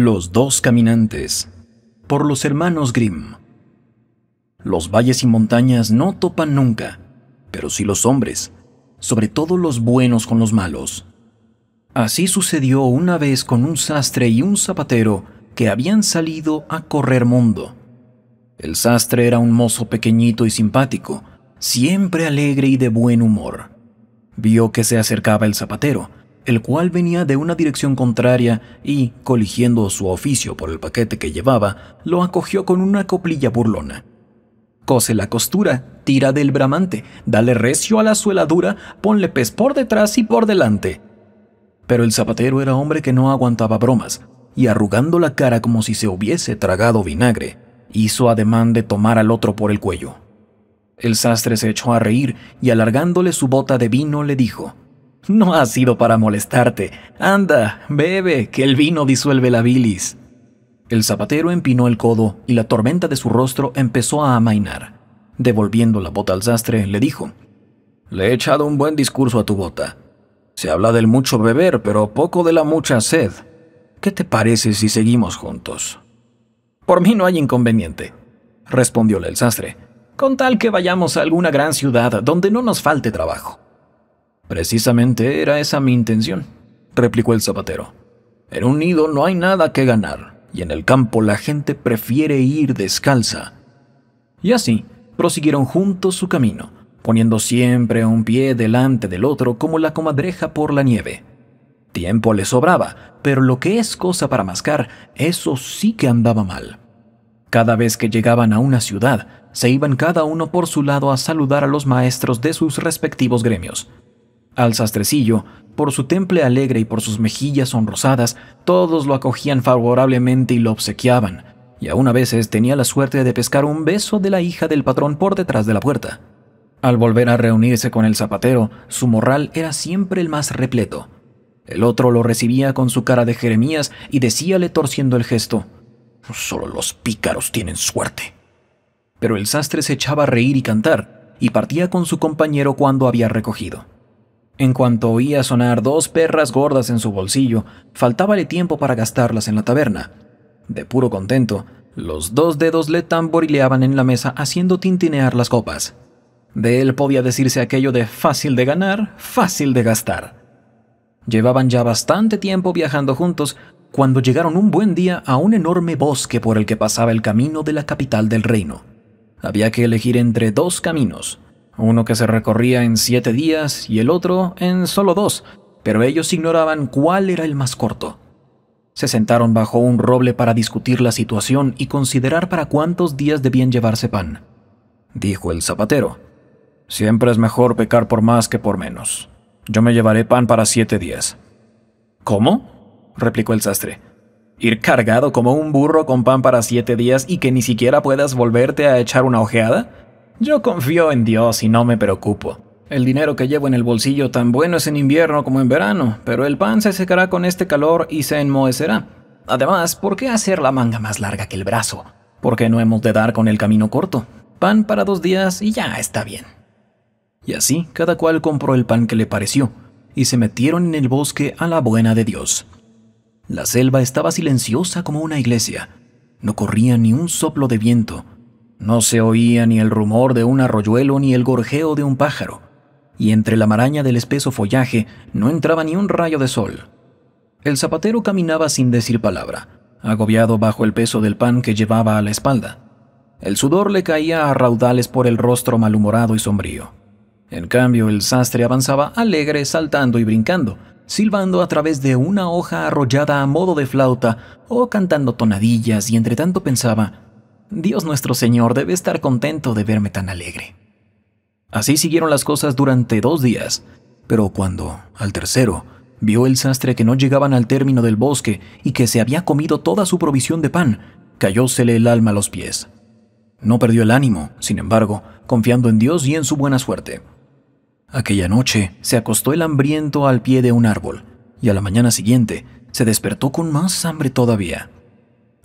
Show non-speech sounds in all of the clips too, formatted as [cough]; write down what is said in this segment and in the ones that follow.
Los dos caminantes por los hermanos Grimm. Los valles y montañas no topan nunca, pero sí los hombres, sobre todo los buenos con los malos. Así sucedió una vez con un sastre y un zapatero que habían salido a correr mundo. El sastre era un mozo pequeñito y simpático, siempre alegre y de buen humor. Vio que se acercaba el zapatero el cual venía de una dirección contraria y, coligiendo su oficio por el paquete que llevaba, lo acogió con una coplilla burlona. Cose la costura, tira del bramante, dale recio a la sueladura, ponle pez por detrás y por delante. Pero el zapatero era hombre que no aguantaba bromas, y arrugando la cara como si se hubiese tragado vinagre, hizo ademán de tomar al otro por el cuello. El sastre se echó a reír y alargándole su bota de vino le dijo, no ha sido para molestarte. Anda, bebe, que el vino disuelve la bilis. El zapatero empinó el codo y la tormenta de su rostro empezó a amainar. Devolviendo la bota al sastre, le dijo, Le he echado un buen discurso a tu bota. Se habla del mucho beber, pero poco de la mucha sed. ¿Qué te parece si seguimos juntos? Por mí no hay inconveniente, respondióle el sastre, con tal que vayamos a alguna gran ciudad donde no nos falte trabajo. Precisamente era esa mi intención, replicó el zapatero. En un nido no hay nada que ganar, y en el campo la gente prefiere ir descalza. Y así prosiguieron juntos su camino, poniendo siempre un pie delante del otro como la comadreja por la nieve. Tiempo le sobraba, pero lo que es cosa para mascar, eso sí que andaba mal. Cada vez que llegaban a una ciudad, se iban cada uno por su lado a saludar a los maestros de sus respectivos gremios, al sastrecillo, por su temple alegre y por sus mejillas sonrosadas, todos lo acogían favorablemente y lo obsequiaban, y aún a veces tenía la suerte de pescar un beso de la hija del patrón por detrás de la puerta. Al volver a reunirse con el zapatero, su morral era siempre el más repleto. El otro lo recibía con su cara de Jeremías y decíale torciendo el gesto, Solo los pícaros tienen suerte. Pero el sastre se echaba a reír y cantar, y partía con su compañero cuando había recogido. En cuanto oía sonar dos perras gordas en su bolsillo, faltábale tiempo para gastarlas en la taberna. De puro contento, los dos dedos le tamborileaban en la mesa haciendo tintinear las copas. De él podía decirse aquello de fácil de ganar, fácil de gastar. Llevaban ya bastante tiempo viajando juntos cuando llegaron un buen día a un enorme bosque por el que pasaba el camino de la capital del reino. Había que elegir entre dos caminos, uno que se recorría en siete días y el otro en solo dos, pero ellos ignoraban cuál era el más corto. Se sentaron bajo un roble para discutir la situación y considerar para cuántos días debían llevarse pan. Dijo el zapatero, Siempre es mejor pecar por más que por menos. Yo me llevaré pan para siete días. ¿Cómo? replicó el sastre. ¿Ir cargado como un burro con pan para siete días y que ni siquiera puedas volverte a echar una ojeada? Yo confío en Dios y no me preocupo. El dinero que llevo en el bolsillo tan bueno es en invierno como en verano, pero el pan se secará con este calor y se enmohecerá. Además, ¿por qué hacer la manga más larga que el brazo? ¿Por qué no hemos de dar con el camino corto? Pan para dos días y ya está bien. Y así cada cual compró el pan que le pareció, y se metieron en el bosque a la buena de Dios. La selva estaba silenciosa como una iglesia. No corría ni un soplo de viento, no se oía ni el rumor de un arroyuelo ni el gorjeo de un pájaro, y entre la maraña del espeso follaje no entraba ni un rayo de sol. El zapatero caminaba sin decir palabra, agobiado bajo el peso del pan que llevaba a la espalda. El sudor le caía a raudales por el rostro malhumorado y sombrío. En cambio, el sastre avanzaba alegre, saltando y brincando, silbando a través de una hoja arrollada a modo de flauta o cantando tonadillas y entre tanto pensaba, Dios nuestro Señor debe estar contento de verme tan alegre. Así siguieron las cosas durante dos días, pero cuando, al tercero, vio el sastre que no llegaban al término del bosque y que se había comido toda su provisión de pan, cayósele el alma a los pies. No perdió el ánimo, sin embargo, confiando en Dios y en su buena suerte. Aquella noche se acostó el hambriento al pie de un árbol, y a la mañana siguiente se despertó con más hambre todavía.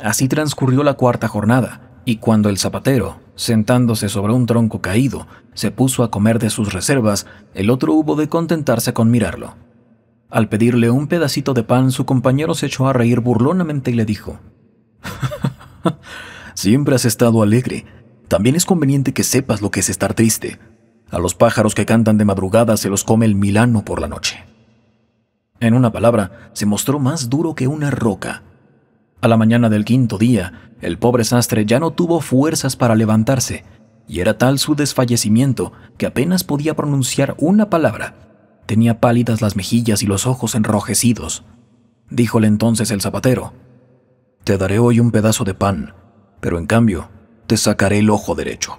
Así transcurrió la cuarta jornada, y cuando el zapatero, sentándose sobre un tronco caído, se puso a comer de sus reservas, el otro hubo de contentarse con mirarlo. Al pedirle un pedacito de pan, su compañero se echó a reír burlonamente y le dijo, [laughs] Siempre has estado alegre. También es conveniente que sepas lo que es estar triste. A los pájaros que cantan de madrugada se los come el milano por la noche. En una palabra, se mostró más duro que una roca a la mañana del quinto día, el pobre sastre ya no tuvo fuerzas para levantarse, y era tal su desfallecimiento que apenas podía pronunciar una palabra. Tenía pálidas las mejillas y los ojos enrojecidos. Díjole entonces el zapatero, Te daré hoy un pedazo de pan, pero en cambio te sacaré el ojo derecho.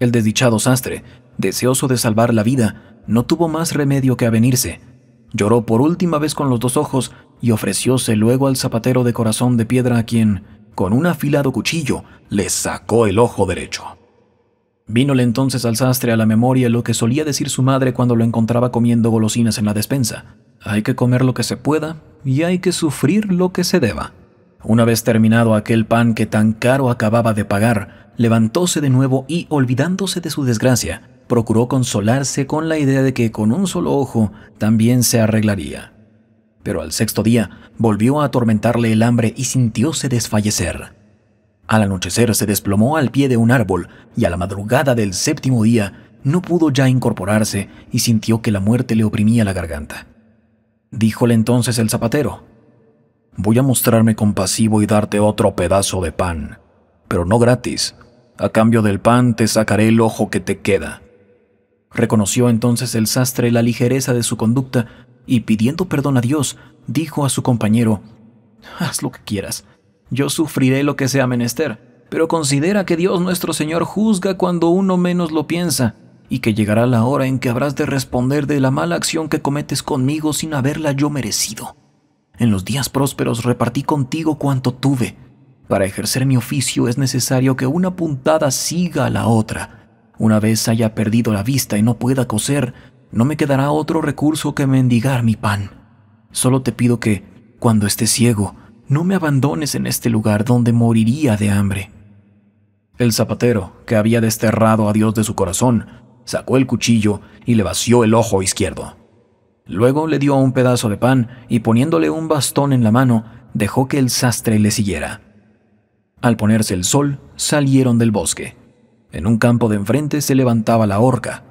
El desdichado sastre, deseoso de salvar la vida, no tuvo más remedio que avenirse. Lloró por última vez con los dos ojos y ofrecióse luego al zapatero de corazón de piedra a quien, con un afilado cuchillo, le sacó el ojo derecho. Vínole entonces al sastre a la memoria lo que solía decir su madre cuando lo encontraba comiendo golosinas en la despensa. Hay que comer lo que se pueda y hay que sufrir lo que se deba. Una vez terminado aquel pan que tan caro acababa de pagar, levantóse de nuevo y, olvidándose de su desgracia, procuró consolarse con la idea de que con un solo ojo también se arreglaría pero al sexto día volvió a atormentarle el hambre y sintióse desfallecer. Al anochecer se desplomó al pie de un árbol y a la madrugada del séptimo día no pudo ya incorporarse y sintió que la muerte le oprimía la garganta. Díjole entonces el zapatero, Voy a mostrarme compasivo y darte otro pedazo de pan, pero no gratis. A cambio del pan te sacaré el ojo que te queda. Reconoció entonces el sastre la ligereza de su conducta y pidiendo perdón a Dios, dijo a su compañero, Haz lo que quieras, yo sufriré lo que sea menester, pero considera que Dios nuestro Señor juzga cuando uno menos lo piensa, y que llegará la hora en que habrás de responder de la mala acción que cometes conmigo sin haberla yo merecido. En los días prósperos repartí contigo cuanto tuve. Para ejercer mi oficio es necesario que una puntada siga a la otra. Una vez haya perdido la vista y no pueda coser, no me quedará otro recurso que mendigar mi pan. Solo te pido que, cuando estés ciego, no me abandones en este lugar donde moriría de hambre. El zapatero, que había desterrado a Dios de su corazón, sacó el cuchillo y le vació el ojo izquierdo. Luego le dio un pedazo de pan y poniéndole un bastón en la mano, dejó que el sastre le siguiera. Al ponerse el sol, salieron del bosque. En un campo de enfrente se levantaba la horca,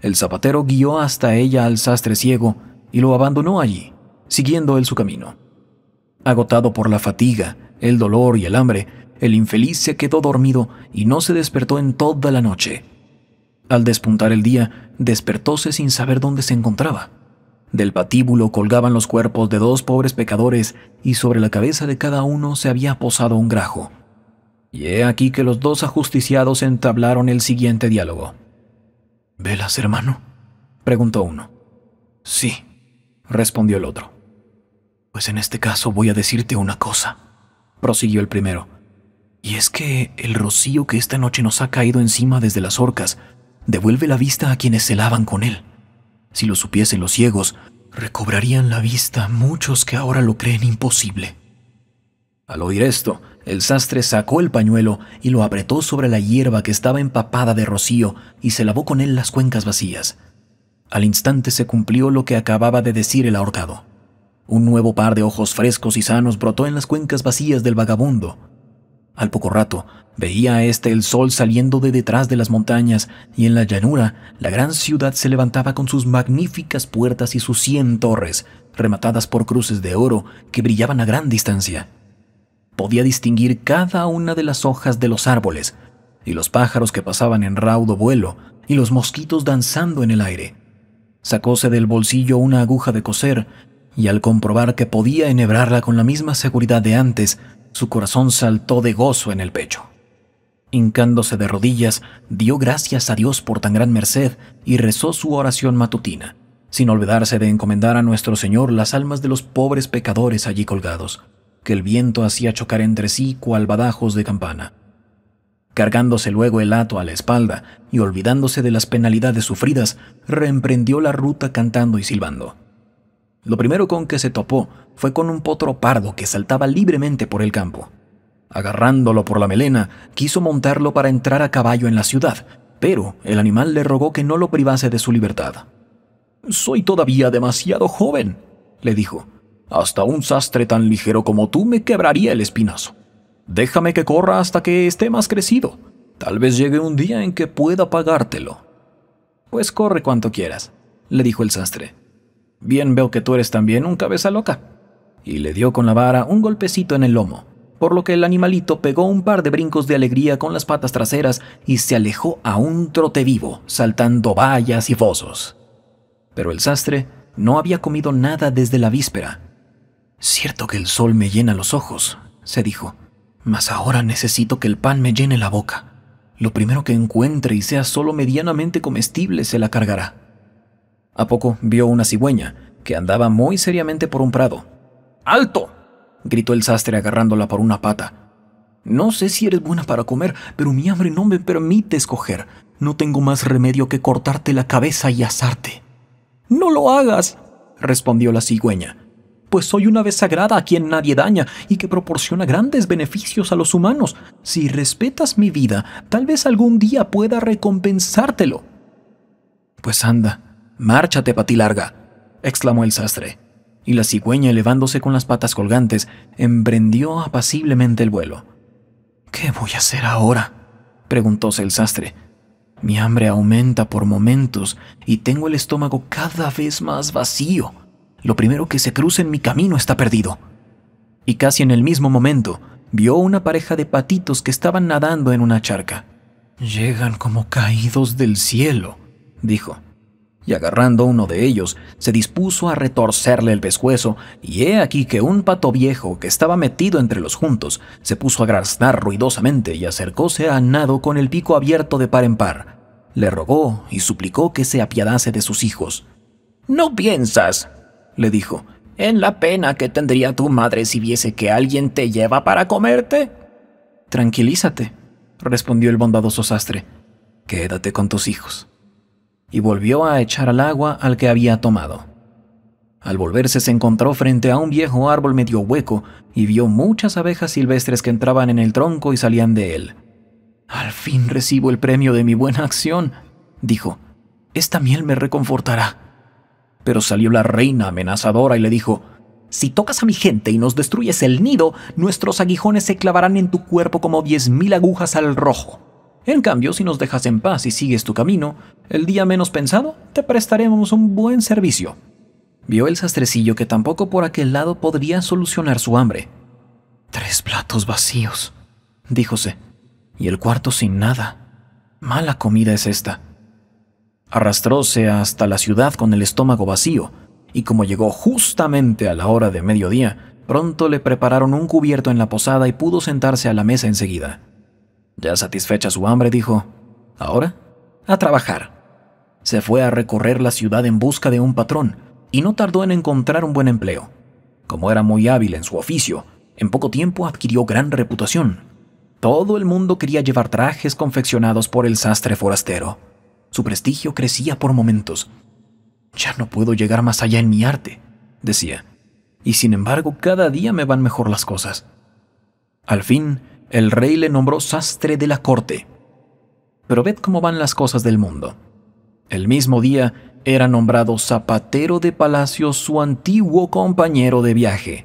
el zapatero guió hasta ella al sastre ciego y lo abandonó allí, siguiendo él su camino. Agotado por la fatiga, el dolor y el hambre, el infeliz se quedó dormido y no se despertó en toda la noche. Al despuntar el día, despertóse sin saber dónde se encontraba. Del patíbulo colgaban los cuerpos de dos pobres pecadores y sobre la cabeza de cada uno se había posado un grajo. Y he aquí que los dos ajusticiados entablaron el siguiente diálogo velas, hermano? preguntó uno. Sí, respondió el otro. Pues en este caso voy a decirte una cosa, prosiguió el primero. Y es que el rocío que esta noche nos ha caído encima desde las orcas devuelve la vista a quienes se lavan con él. Si lo supiesen los ciegos, recobrarían la vista muchos que ahora lo creen imposible. Al oír esto, el sastre sacó el pañuelo y lo apretó sobre la hierba que estaba empapada de rocío y se lavó con él las cuencas vacías. Al instante se cumplió lo que acababa de decir el ahorcado. Un nuevo par de ojos frescos y sanos brotó en las cuencas vacías del vagabundo. Al poco rato, veía a éste el sol saliendo de detrás de las montañas y en la llanura la gran ciudad se levantaba con sus magníficas puertas y sus cien torres, rematadas por cruces de oro que brillaban a gran distancia podía distinguir cada una de las hojas de los árboles, y los pájaros que pasaban en raudo vuelo, y los mosquitos danzando en el aire. Sacóse del bolsillo una aguja de coser, y al comprobar que podía enhebrarla con la misma seguridad de antes, su corazón saltó de gozo en el pecho. Hincándose de rodillas, dio gracias a Dios por tan gran merced y rezó su oración matutina, sin olvidarse de encomendar a nuestro Señor las almas de los pobres pecadores allí colgados que el viento hacía chocar entre sí cual badajos de campana. Cargándose luego el hato a la espalda y olvidándose de las penalidades sufridas, reemprendió la ruta cantando y silbando. Lo primero con que se topó fue con un potro pardo que saltaba libremente por el campo. Agarrándolo por la melena, quiso montarlo para entrar a caballo en la ciudad, pero el animal le rogó que no lo privase de su libertad. Soy todavía demasiado joven, le dijo. Hasta un sastre tan ligero como tú me quebraría el espinazo. Déjame que corra hasta que esté más crecido. Tal vez llegue un día en que pueda pagártelo. Pues corre cuanto quieras, le dijo el sastre. Bien veo que tú eres también un cabeza loca. Y le dio con la vara un golpecito en el lomo, por lo que el animalito pegó un par de brincos de alegría con las patas traseras y se alejó a un trote vivo, saltando vallas y fosos. Pero el sastre no había comido nada desde la víspera, Cierto que el sol me llena los ojos, se dijo, mas ahora necesito que el pan me llene la boca. Lo primero que encuentre y sea solo medianamente comestible se la cargará. A poco vio una cigüeña que andaba muy seriamente por un prado. ¡Alto! gritó el sastre agarrándola por una pata. No sé si eres buena para comer, pero mi hambre no me permite escoger. No tengo más remedio que cortarte la cabeza y asarte. No lo hagas, respondió la cigüeña pues soy una vez sagrada a quien nadie daña y que proporciona grandes beneficios a los humanos. Si respetas mi vida, tal vez algún día pueda recompensártelo. Pues anda, márchate, patilarga, exclamó el sastre, y la cigüeña, elevándose con las patas colgantes, emprendió apaciblemente el vuelo. ¿Qué voy a hacer ahora? preguntóse el sastre. Mi hambre aumenta por momentos y tengo el estómago cada vez más vacío. Lo primero que se cruce en mi camino está perdido. Y casi en el mismo momento, vio una pareja de patitos que estaban nadando en una charca. Llegan como caídos del cielo, dijo, y agarrando uno de ellos, se dispuso a retorcerle el pescuezo, y he aquí que un pato viejo que estaba metido entre los juntos se puso a graznar ruidosamente y acercóse a Nado con el pico abierto de par en par. Le rogó y suplicó que se apiadase de sus hijos. ¿No piensas, le dijo, en la pena que tendría tu madre si viese que alguien te lleva para comerte. Tranquilízate, respondió el bondadoso sastre, quédate con tus hijos. Y volvió a echar al agua al que había tomado. Al volverse se encontró frente a un viejo árbol medio hueco y vio muchas abejas silvestres que entraban en el tronco y salían de él. Al fin recibo el premio de mi buena acción, dijo. Esta miel me reconfortará. Pero salió la reina amenazadora y le dijo, Si tocas a mi gente y nos destruyes el nido, nuestros aguijones se clavarán en tu cuerpo como diez mil agujas al rojo. En cambio, si nos dejas en paz y sigues tu camino, el día menos pensado te prestaremos un buen servicio. Vio el sastrecillo que tampoco por aquel lado podría solucionar su hambre. Tres platos vacíos, díjose, y el cuarto sin nada. Mala comida es esta. Arrastróse hasta la ciudad con el estómago vacío, y como llegó justamente a la hora de mediodía, pronto le prepararon un cubierto en la posada y pudo sentarse a la mesa enseguida. Ya satisfecha su hambre, dijo, Ahora, a trabajar. Se fue a recorrer la ciudad en busca de un patrón, y no tardó en encontrar un buen empleo. Como era muy hábil en su oficio, en poco tiempo adquirió gran reputación. Todo el mundo quería llevar trajes confeccionados por el sastre forastero. Su prestigio crecía por momentos. Ya no puedo llegar más allá en mi arte, decía, y sin embargo cada día me van mejor las cosas. Al fin, el rey le nombró sastre de la corte. Pero ved cómo van las cosas del mundo. El mismo día era nombrado zapatero de palacio su antiguo compañero de viaje.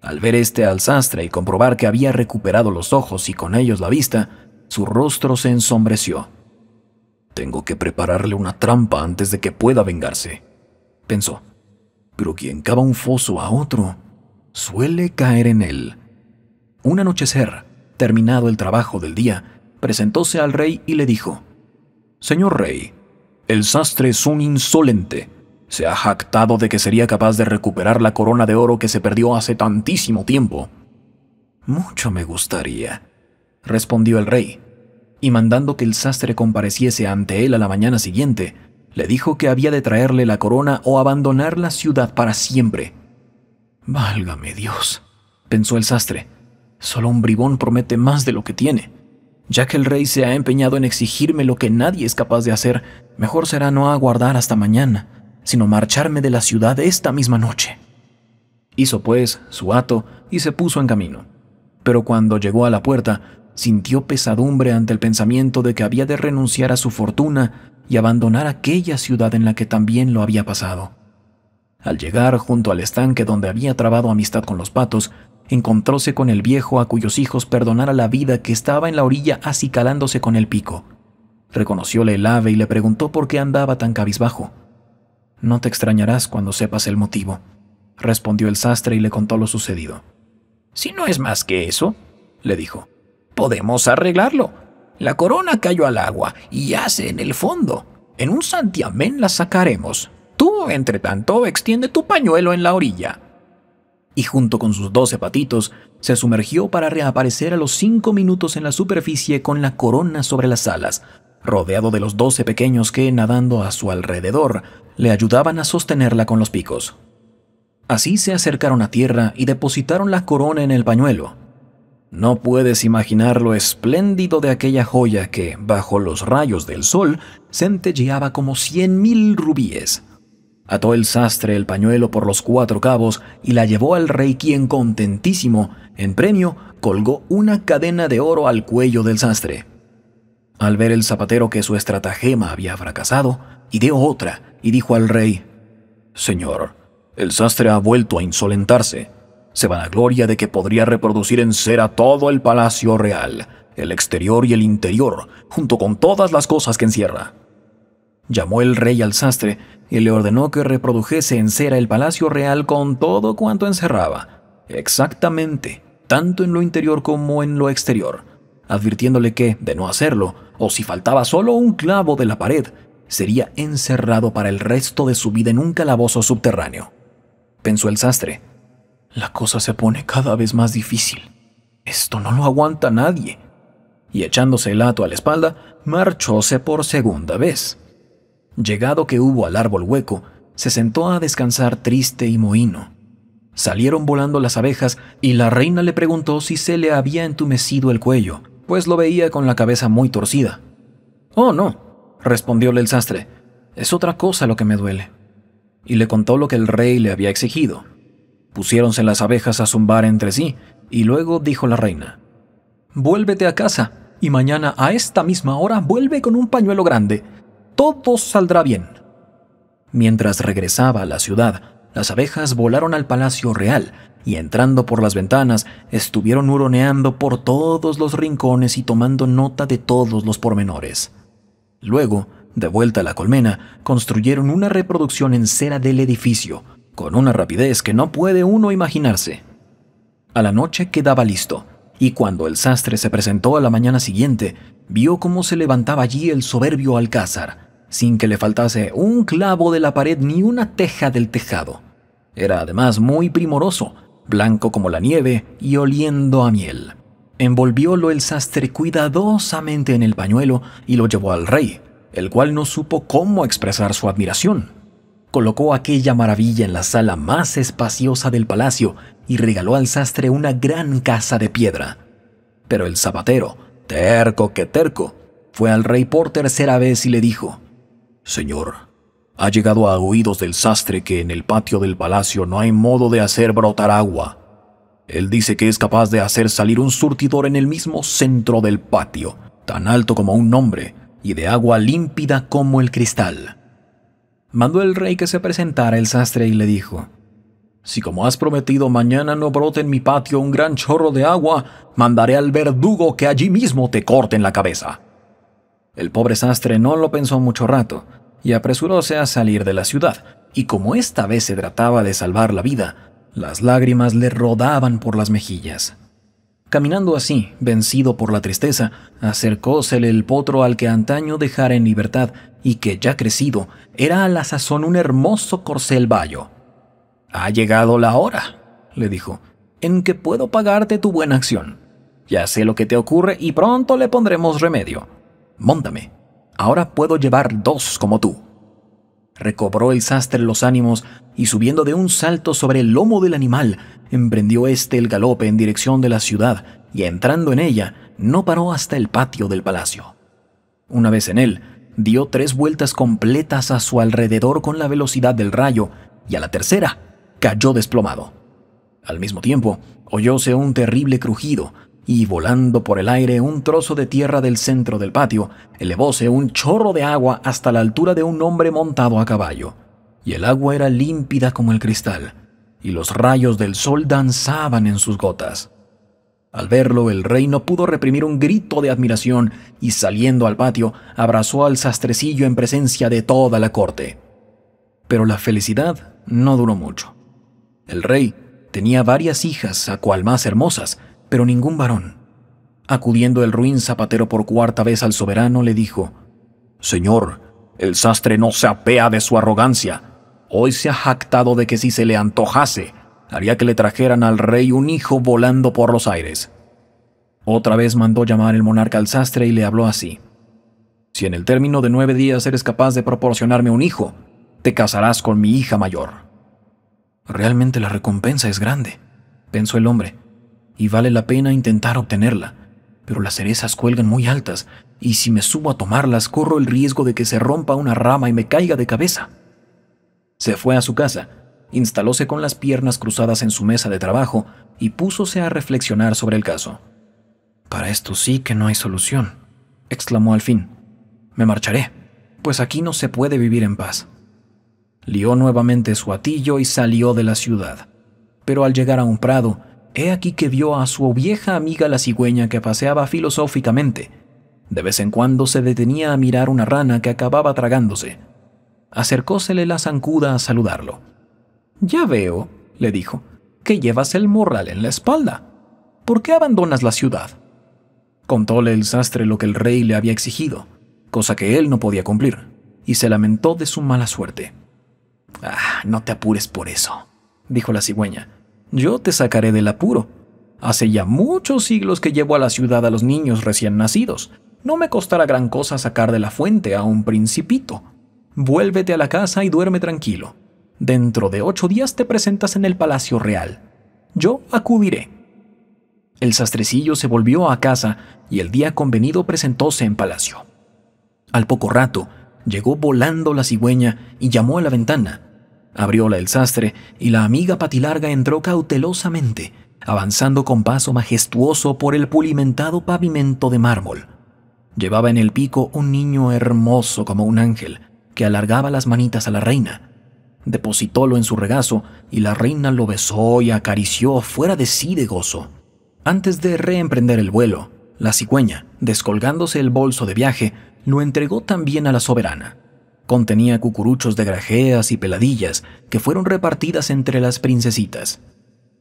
Al ver este al sastre y comprobar que había recuperado los ojos y con ellos la vista, su rostro se ensombreció. Tengo que prepararle una trampa antes de que pueda vengarse, pensó. Pero quien cava un foso a otro suele caer en él. Un anochecer, terminado el trabajo del día, presentóse al rey y le dijo, Señor rey, el sastre es un insolente. Se ha jactado de que sería capaz de recuperar la corona de oro que se perdió hace tantísimo tiempo. Mucho me gustaría, respondió el rey, y mandando que el sastre compareciese ante él a la mañana siguiente, le dijo que había de traerle la corona o abandonar la ciudad para siempre. Válgame Dios, pensó el sastre, solo un bribón promete más de lo que tiene. Ya que el rey se ha empeñado en exigirme lo que nadie es capaz de hacer, mejor será no aguardar hasta mañana, sino marcharme de la ciudad esta misma noche. Hizo pues su hato y se puso en camino. Pero cuando llegó a la puerta, sintió pesadumbre ante el pensamiento de que había de renunciar a su fortuna y abandonar aquella ciudad en la que también lo había pasado. Al llegar junto al estanque donde había trabado amistad con los patos, encontróse con el viejo a cuyos hijos perdonara la vida que estaba en la orilla acicalándose con el pico. Reconocióle el ave y le preguntó por qué andaba tan cabizbajo. No te extrañarás cuando sepas el motivo, respondió el sastre y le contó lo sucedido. Si no es más que eso, le dijo, Podemos arreglarlo. La corona cayó al agua y yace en el fondo. En un santiamén la sacaremos. Tú, entre tanto, extiende tu pañuelo en la orilla. Y junto con sus doce patitos, se sumergió para reaparecer a los cinco minutos en la superficie con la corona sobre las alas, rodeado de los doce pequeños que, nadando a su alrededor, le ayudaban a sostenerla con los picos. Así se acercaron a tierra y depositaron la corona en el pañuelo. No puedes imaginar lo espléndido de aquella joya que, bajo los rayos del sol, centelleaba como cien mil rubíes. Ató el sastre el pañuelo por los cuatro cabos y la llevó al rey quien, contentísimo, en premio, colgó una cadena de oro al cuello del sastre. Al ver el zapatero que su estratagema había fracasado, ideó otra y dijo al rey, Señor, el sastre ha vuelto a insolentarse se vanagloria de que podría reproducir en cera todo el palacio real, el exterior y el interior, junto con todas las cosas que encierra. Llamó el rey al sastre y le ordenó que reprodujese en cera el palacio real con todo cuanto encerraba, exactamente, tanto en lo interior como en lo exterior, advirtiéndole que, de no hacerlo, o si faltaba solo un clavo de la pared, sería encerrado para el resto de su vida en un calabozo subterráneo. Pensó el sastre, la cosa se pone cada vez más difícil. Esto no lo aguanta nadie. Y echándose el hato a la espalda, marchóse por segunda vez. Llegado que hubo al árbol hueco, se sentó a descansar triste y mohino. Salieron volando las abejas y la reina le preguntó si se le había entumecido el cuello, pues lo veía con la cabeza muy torcida. Oh, no, respondióle el sastre, es otra cosa lo que me duele. Y le contó lo que el rey le había exigido. Pusiéronse las abejas a zumbar entre sí, y luego dijo la reina, Vuélvete a casa, y mañana a esta misma hora vuelve con un pañuelo grande. Todo saldrá bien. Mientras regresaba a la ciudad, las abejas volaron al palacio real y entrando por las ventanas estuvieron huroneando por todos los rincones y tomando nota de todos los pormenores. Luego, de vuelta a la colmena, construyeron una reproducción en cera del edificio, con una rapidez que no puede uno imaginarse. A la noche quedaba listo, y cuando el sastre se presentó a la mañana siguiente, vio cómo se levantaba allí el soberbio alcázar, sin que le faltase un clavo de la pared ni una teja del tejado. Era además muy primoroso, blanco como la nieve y oliendo a miel. Envolviólo el sastre cuidadosamente en el pañuelo y lo llevó al rey, el cual no supo cómo expresar su admiración colocó aquella maravilla en la sala más espaciosa del palacio y regaló al sastre una gran casa de piedra. Pero el zapatero, terco que terco, fue al rey por tercera vez y le dijo, Señor, ha llegado a oídos del sastre que en el patio del palacio no hay modo de hacer brotar agua. Él dice que es capaz de hacer salir un surtidor en el mismo centro del patio, tan alto como un hombre y de agua límpida como el cristal mandó el rey que se presentara el sastre y le dijo, Si como has prometido mañana no brote en mi patio un gran chorro de agua, mandaré al verdugo que allí mismo te corte en la cabeza. El pobre sastre no lo pensó mucho rato y apresuróse a salir de la ciudad, y como esta vez se trataba de salvar la vida, las lágrimas le rodaban por las mejillas. Caminando así, vencido por la tristeza, acercósele el potro al que antaño dejara en libertad y que ya crecido era a la sazón un hermoso corcel bayo. Ha llegado la hora, le dijo, en que puedo pagarte tu buena acción. Ya sé lo que te ocurre y pronto le pondremos remedio. Móntame. Ahora puedo llevar dos como tú. Recobró el sastre los ánimos y subiendo de un salto sobre el lomo del animal, emprendió éste el galope en dirección de la ciudad y entrando en ella, no paró hasta el patio del palacio. Una vez en él, dio tres vueltas completas a su alrededor con la velocidad del rayo y a la tercera cayó desplomado. Al mismo tiempo, oyóse un terrible crujido y volando por el aire un trozo de tierra del centro del patio, elevóse un chorro de agua hasta la altura de un hombre montado a caballo, y el agua era límpida como el cristal, y los rayos del sol danzaban en sus gotas. Al verlo, el rey no pudo reprimir un grito de admiración y saliendo al patio, abrazó al sastrecillo en presencia de toda la corte. Pero la felicidad no duró mucho. El rey tenía varias hijas, a cual más hermosas, pero ningún varón. Acudiendo el ruin zapatero por cuarta vez al soberano, le dijo, Señor, el sastre no se apea de su arrogancia. Hoy se ha jactado de que si se le antojase, haría que le trajeran al rey un hijo volando por los aires. Otra vez mandó llamar el monarca al sastre y le habló así. Si en el término de nueve días eres capaz de proporcionarme un hijo, te casarás con mi hija mayor. Realmente la recompensa es grande, pensó el hombre, y vale la pena intentar obtenerla, pero las cerezas cuelgan muy altas y si me subo a tomarlas corro el riesgo de que se rompa una rama y me caiga de cabeza. Se fue a su casa, instalóse con las piernas cruzadas en su mesa de trabajo y púsose a reflexionar sobre el caso. Para esto sí que no hay solución, exclamó al fin. Me marcharé, pues aquí no se puede vivir en paz. Lió nuevamente su atillo y salió de la ciudad, pero al llegar a un prado He aquí que vio a su vieja amiga la cigüeña que paseaba filosóficamente. De vez en cuando se detenía a mirar una rana que acababa tragándose. Acercósele la zancuda a saludarlo. Ya veo, le dijo, que llevas el morral en la espalda. ¿Por qué abandonas la ciudad? Contóle el sastre lo que el rey le había exigido, cosa que él no podía cumplir, y se lamentó de su mala suerte. Ah, no te apures por eso, dijo la cigüeña. Yo te sacaré del apuro. Hace ya muchos siglos que llevo a la ciudad a los niños recién nacidos. No me costará gran cosa sacar de la fuente a un principito. Vuélvete a la casa y duerme tranquilo. Dentro de ocho días te presentas en el Palacio Real. Yo acudiré. El sastrecillo se volvió a casa y el día convenido presentóse en palacio. Al poco rato, llegó volando la cigüeña y llamó a la ventana, Abrióla el sastre y la amiga patilarga entró cautelosamente, avanzando con paso majestuoso por el pulimentado pavimento de mármol. Llevaba en el pico un niño hermoso como un ángel, que alargaba las manitas a la reina. Depositólo en su regazo y la reina lo besó y acarició fuera de sí de gozo. Antes de reemprender el vuelo, la cigüeña, descolgándose el bolso de viaje, lo entregó también a la soberana, Contenía cucuruchos de grajeas y peladillas que fueron repartidas entre las princesitas.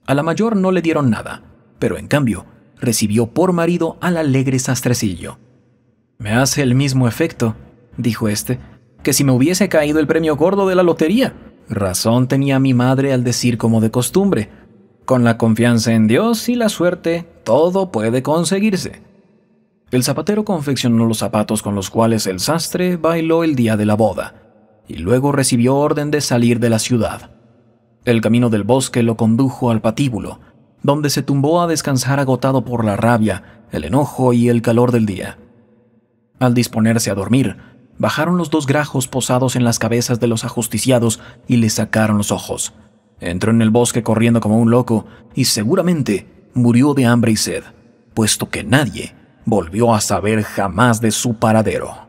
A la mayor no le dieron nada, pero en cambio recibió por marido al alegre sastrecillo. Me hace el mismo efecto, dijo este, que si me hubiese caído el premio gordo de la lotería. Razón tenía mi madre al decir como de costumbre, con la confianza en Dios y la suerte, todo puede conseguirse. El zapatero confeccionó los zapatos con los cuales el sastre bailó el día de la boda, y luego recibió orden de salir de la ciudad. El camino del bosque lo condujo al patíbulo, donde se tumbó a descansar agotado por la rabia, el enojo y el calor del día. Al disponerse a dormir, bajaron los dos grajos posados en las cabezas de los ajusticiados y le sacaron los ojos. Entró en el bosque corriendo como un loco y seguramente murió de hambre y sed, puesto que nadie volvió a saber jamás de su paradero.